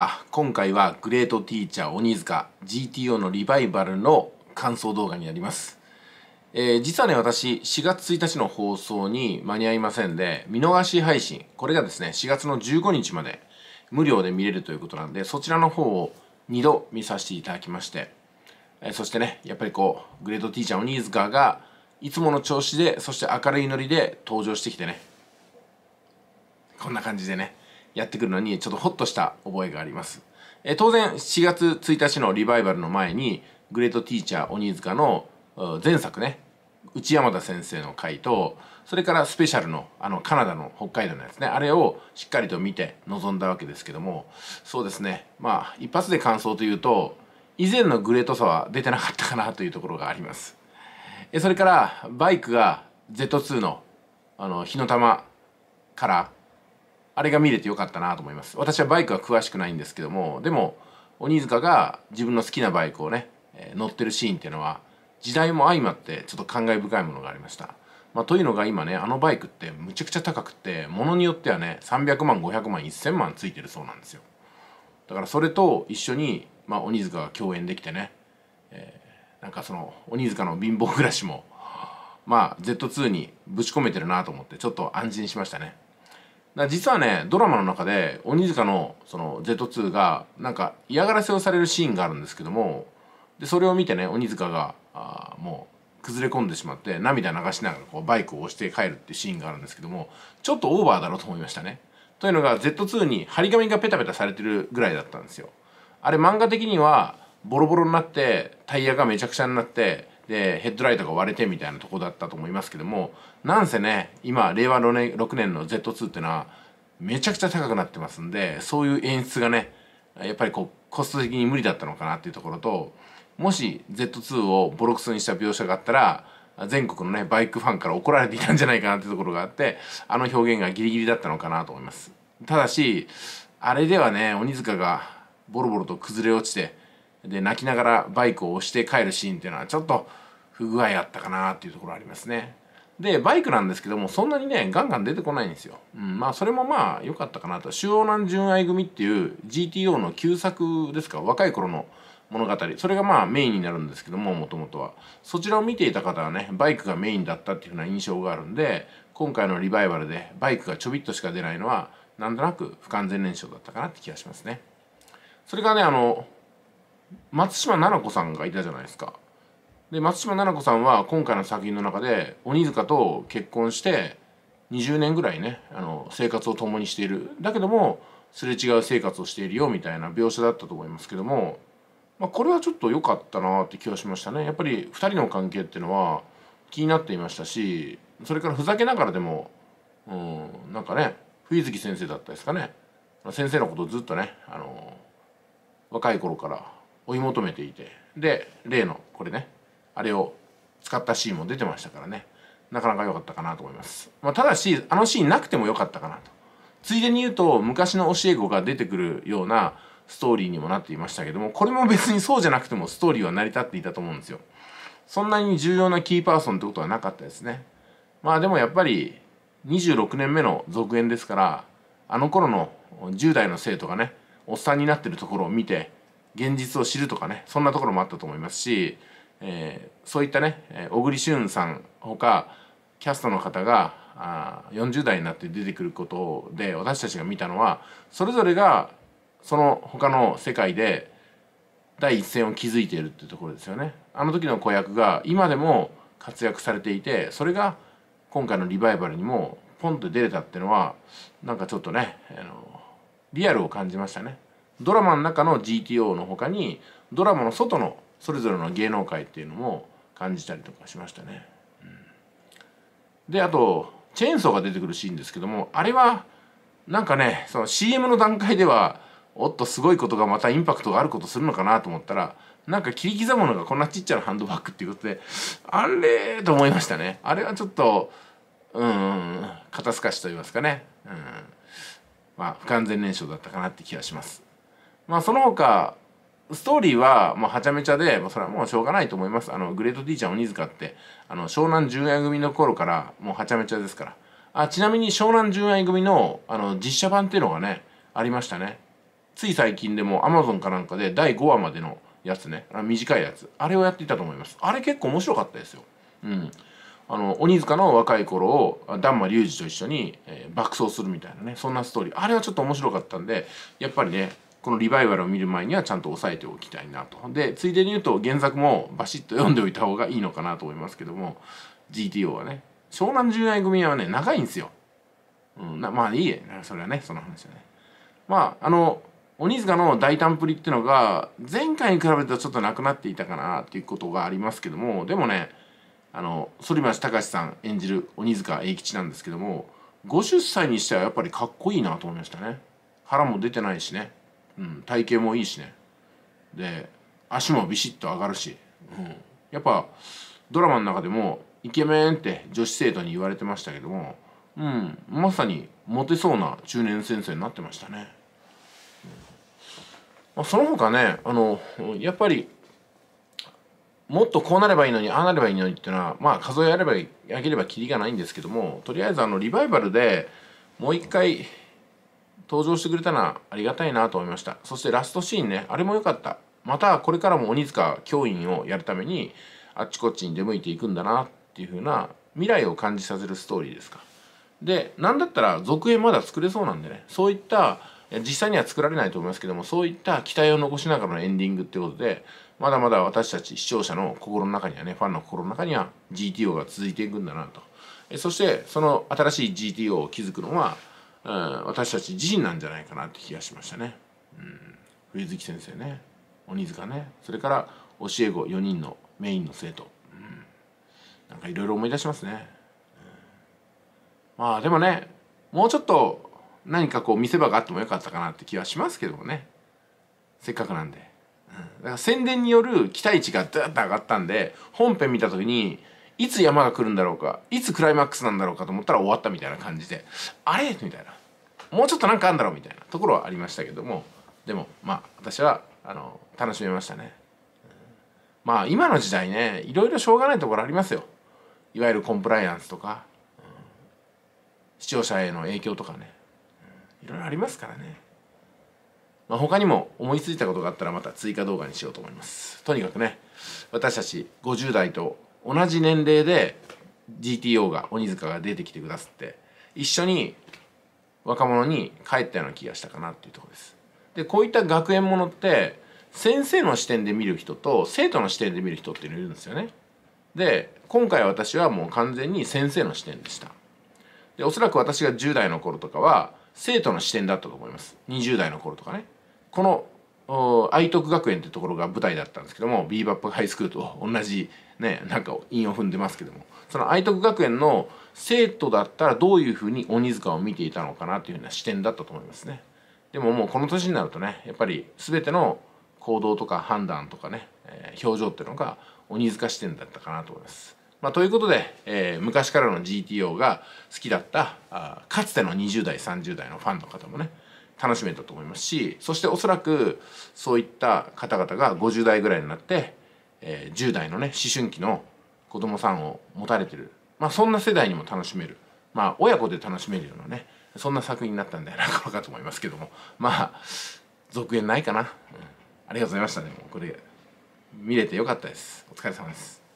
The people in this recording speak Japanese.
あ今回はグレートティーチャー鬼塚 GTO のリバイバルの感想動画になります、えー、実はね私4月1日の放送に間に合いませんで見逃し配信これがですね4月の15日まで無料で見れるということなんでそちらの方を2度見させていただきまして、えー、そしてねやっぱりこうグレートティーチャー鬼塚がいつもの調子でそして明るいノリで登場してきてねこんな感じでねやってくるのにちょっとホッとした覚えがあります。え当然4月1日のリバイバルの前にグレートティーチャー鬼塚の前作ね内山田先生の回とそれからスペシャルのあのカナダの北海道のやつねあれをしっかりと見て臨んだわけですけどもそうですねまあ一発で感想というと以前のグレートさは出てなかったかなというところがありますえそれからバイクが Z2 のあの火の玉からあれが見れてよかったなと思います私はバイクは詳しくないんですけどもでも鬼塚が自分の好きなバイクをね、え乗ってるシーンっていうのは時代も相まってちょっと感慨深いものがありました、まあ、というのが今ねあのバイクってむちゃくちゃ高くてものによってはね300万500万1000万ついてるそうなんですよだからそれと一緒に、まあ、鬼塚が共演できてね、えー、なんかその鬼塚の貧乏暮らしもまあ Z2 にぶち込めてるなと思ってちょっと安心しましたねだ実はねドラマの中で鬼塚のその Z2 がなんか嫌がらせをされるシーンがあるんですけどもでそれを見てね鬼塚があもう崩れ込んでしまって涙流しながらこうバイクを押して帰るってシーンがあるんですけどもちょっとオーバーだろうと思いましたね。というのが Z2 に張り紙がペタペタされてるぐらいだったんですよ。あれ漫画的にはボロボロになってタイヤがめちゃくちゃになってでヘッドライトが割れてみたいなとこだったと思いますけどもなんせね今令和6年 ,6 年の Z2 っていうのはめちゃくちゃ高くなってますんでそういう演出がねやっぱりこうコスト的に無理だったのかなっていうところともし Z2 をボロクソにした描写があったら全国のねバイクファンから怒られていたんじゃないかなっていうところがあってあの表現がギリギリだったのかなと思いますただしあれではね鬼塚がボロボロと崩れ落ちてで泣きながらバイクを押して帰るシーンっていうのはちょっと不具合あったかなっていうところありますね。で、バイクなんですけども、そんなにね、ガンガン出てこないんですよ。うん、まあ、それもまあ、良かったかなと。周央南純愛組っていう GTO の旧作ですか、若い頃の物語。それがまあ、メインになるんですけども、もともとは。そちらを見ていた方はね、バイクがメインだったっていうふうな印象があるんで、今回のリバイバルでバイクがちょびっとしか出ないのは、なんとなく不完全燃焼だったかなって気がしますね。それがね、あの、松島菜々子さんがいたじゃないですか。で松島菜々子さんは今回の作品の中で鬼塚と結婚して20年ぐらいねあの生活を共にしているだけどもすれ違う生活をしているよみたいな描写だったと思いますけども、まあ、これはちょっと良かったなって気はしましたね。やっぱり2人の関係っていうのは気になっていましたしそれからふざけながらでも、うん、なんかね冬月先生だったですかね先生のことをずっとねあの若い頃から追い求めていてで例のこれねあれを使ったシーンも出てましたからねなかなか良かったかなと思います、まあ、ただしあのシーンなくても良かったかなとついでに言うと昔の教え子が出てくるようなストーリーにもなっていましたけどもこれも別にそうじゃなくてもストーリーは成り立っていたと思うんですよそんなに重要なキーパーソンってことはなかったですねまあでもやっぱり26年目の続編ですからあの頃の10代の生徒がねおっさんになってるところを見て現実を知るとかねそんなところもあったと思いますし、えー、そういったね小栗旬さんほかキャストの方があ40代になって出てくることで私たちが見たのはそれぞれがその他の世界で第一線を築いているっていうところですよね。あの時の子役が今でも活躍されていてそれが今回のリバイバルにもポンと出れたっていうのはなんかちょっとねあのリアルを感じましたね。ドラマの中の GTO の他にドラマの外のそれぞれの芸能界っていうのも感じたりとかしましたね。うん、であとチェーンソーが出てくるシーンですけどもあれはなんかねその CM の段階ではおっとすごいことがまたインパクトがあることするのかなと思ったらなんか切り刻むのがこんなちっちゃなハンドバッグっていうことであれと思いましたねあれはちょっとうん肩透かしと言いますかね、うん、まあ不完全燃焼だったかなって気がします。まあ、その他、ストーリーは、まあ、はちゃめちゃで、まあ、それはもうしょうがないと思います。あの、グレートティーチャー鬼塚って、あの、湘南純愛組の頃から、もうはちゃめちゃですから。あ、ちなみに湘南純愛組の、あの、実写版っていうのがね、ありましたね。つい最近でも、アマゾンかなんかで第5話までのやつね、あ短いやつ。あれをやっていたと思います。あれ結構面白かったですよ。うん。あの、鬼塚の若い頃を、ダンマリュウジと一緒に、えー、爆走するみたいなね、そんなストーリー。あれはちょっと面白かったんで、やっぱりね、このリバイバルを見る前にはちゃんと押さえておきたいなと。で、ついでに言うと原作もバシッと読んでおいた方がいいのかなと思いますけども、GTO はね、湘南純愛組はね、長いんですよ。うん、なまあいいえ、それはね、その話はね。まあ、あの、鬼塚の大胆プリっていうのが、前回に比べるとちょっとなくなっていたかなっていうことがありますけども、でもね、あの、反町隆史さん演じる鬼塚栄吉なんですけども、50歳にしてはやっぱりかっこいいなと思いましたね。腹も出てないしね。うん、体型もいいしねで足もビシッと上がるし、うん、やっぱドラマの中でもイケメンって女子生徒に言われてましたけども、うん、まさにモテそうな中年先生になってましたね。うんまあ、その他ねあのやっぱりもっとこうなればいいのにああなればいいのにっていうのはまあ数えあればあげればきりがないんですけどもとりあえずあのリバイバルでもう一回登場してくれたのはありがたいなと思いましたそしてラストシーンねあれも良かったまたこれからも鬼塚教員をやるためにあっちこっちに出向いていくんだなっていう風な未来を感じさせるストーリーですかで何だったら続編まだ作れそうなんでねそういった実際には作られないと思いますけどもそういった期待を残しながらのエンディングってことでまだまだ私たち視聴者の心の中にはねファンの心の中には GTO が続いていくんだなとそしてその新しい GTO を築くのはうん、私たち自身なんじゃないかなって気がしましたね。うん、冬月先生ね鬼塚ねそれから教え子4人のメインの生徒、うん、なんかいろいろ思い出しますね。うん、まあでもねもうちょっと何かこう見せ場があってもよかったかなって気はしますけどもねせっかくなんで。うん、だから宣伝による期待値がずっと上がったんで本編見た時にいつ山が来るんだろうかいつクライマックスなんだろうかと思ったら終わったみたいな感じであれみたいなもうちょっとなんかあんだろうみたいなところはありましたけどもでもまあ私はあの楽しめましたね。まあ今の時代ねいろいろしょうがないところありますよ。いわゆるコンプライアンスとか、視聴者への影響とかね、いろいろありますからね。まあ、他にも思いついたことがあったらまた追加動画にしようと思います。とにかくね私たち50代と同じ年齢で GTO が鬼塚が出てきてくださって一緒に若者に帰ったような気がしたかなっていうとこです。でこういった学園ものって先生の視点で見る人と生徒の視点で見る人っているんですよね。で今回私はもう完全に先生の視点でした。でおそらく私が10代の頃とかは生徒の視点だったと思います。20代の頃とかね。この愛徳学園ってところが舞台だったんですけどもビーバップハイスクールと同じねなんか韻を踏んでますけどもその愛徳学園の生徒だったらどういうふうに鬼塚を見ていたのかなというふうな視点だったと思いますね。でももうこの年になるとねやっぱり全ての行動とか判断とかね、えー、表情っていうのが鬼塚視点だったかなと思います。まあ、ということで、えー、昔からの GTO が好きだったあかつての20代30代のファンの方もね楽しめたと思いますしそしておそらくそういった方々が50代ぐらいになって、えー、10代のね思春期の子供さんを持たれてる、まあ、そんな世代にも楽しめる、まあ、親子で楽しめるようなねそんな作品になったんでゃないかと思いますけどもまあ続編ないかな、うん、ありがとうございましたねもうこれ見れてよかったですお疲れ様です